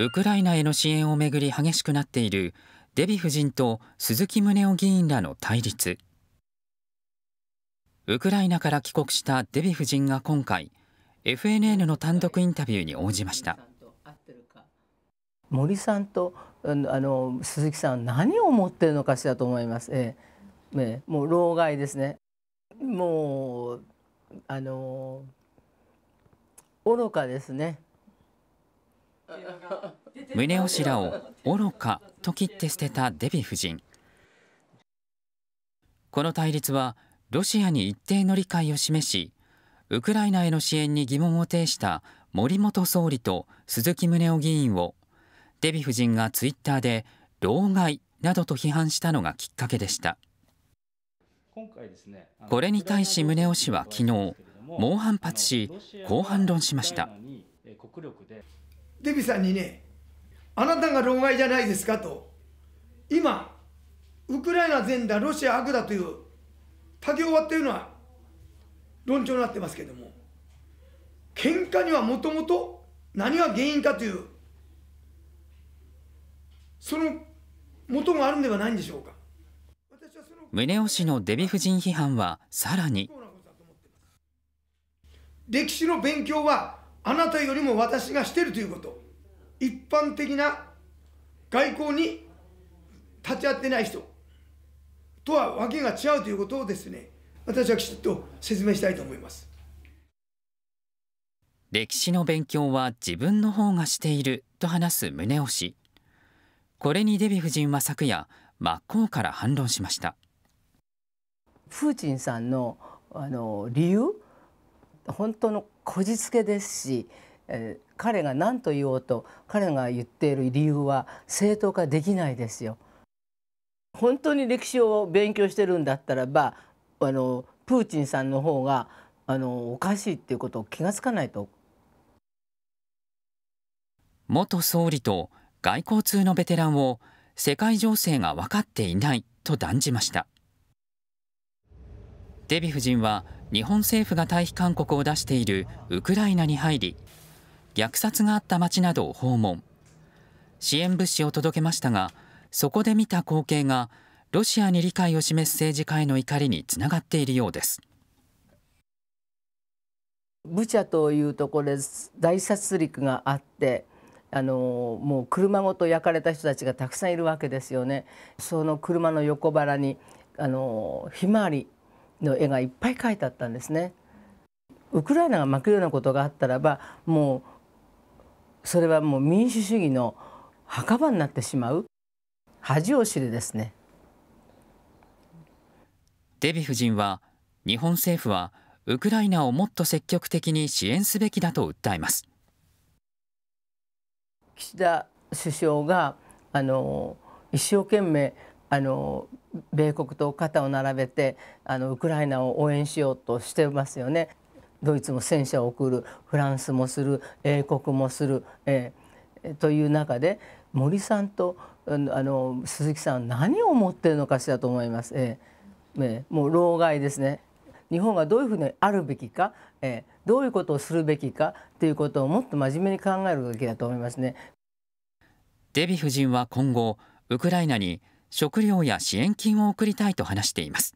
ウクライナへの支援を巡り激しくなっているデヴィ夫人と鈴木宗男議員らの対立。ウクライナから帰国したデヴィ夫人が今回 FNN の単独インタビューに応じました。森さんとあの鈴木さん何を思っているのかしらと思います。ええ、えもう老害ですね。もうあの愚かですね。胸らを愚かと切って捨てたデヴィ夫人。この対立はロシアに一定の理解を示しウクライナへの支援に疑問を呈した森元総理と鈴木宗男議員をデヴィ夫人がツイッターで老害などと批判したのがきっかけでした。これに対し宗男氏は昨日猛反発しこう反論しました。デビさんにね、あなたが老害じゃないですかと、今、ウクライナ全だ、ロシア悪だという、竹終わっていうのは論調になってますけれども、喧嘩にはもともと何が原因かという、その元があるんではないんでしょうか。宗男氏のデヴィ夫人批判はさらに歴史の勉強はあなたよりも私がしているということ一般的な外交に立ち会ってない人とは訳が違うということをですね私はきちっと説明したいと思います歴史の勉強は自分の方がしていると話す宗男氏これにデヴィ夫人は昨夜真っ向から反論しましたプーチンさんのあの理由本当のこじつけですし、えー、彼が何と言おうと彼が言っている理由は正当化できないですよ。本当に歴史を勉強してるんだったらばあのプーチンさんの方があのおかしいっていうことを気がつかないと。元総理と外交通のベテランを世界情勢が分かっていないと断じました。デヴィ夫人は日本政府が退避勧告を出しているウクライナに入り虐殺があった街などを訪問支援物資を届けましたがそこで見た光景がロシアに理解を示す政治家への怒りにつながっているようです。ブチャというところで大殺戮があってあのもう車ごと焼かれた人たちがたくさんいるわけですよね。その車の横腹にあのひまわりの絵がいっぱい描いてあったんですね。ウクライナが負けるようなことがあったらばもうそれはもう民主主義の墓場になってしまう恥を知るですねデヴィ夫人は日本政府はウクライナをもっと積極的に支援すべきだと訴えます岸田首相があの一生懸命あの米国と肩を並べてあのウクライナを応援しようとしてますよね。ドイツも戦車を送るフランスもする英国もする、えー、という中で森さんとあの鈴木さん何を思っているのかしらと思います。えー、えー、もう老害ですね日本がどういうふうにあるべきか、えー、どういうことをするべきかということをもっと真面目に考えるべきだと思いますね。デヴィ夫人は今後ウクライナに食料や支援金を送りたいと話しています。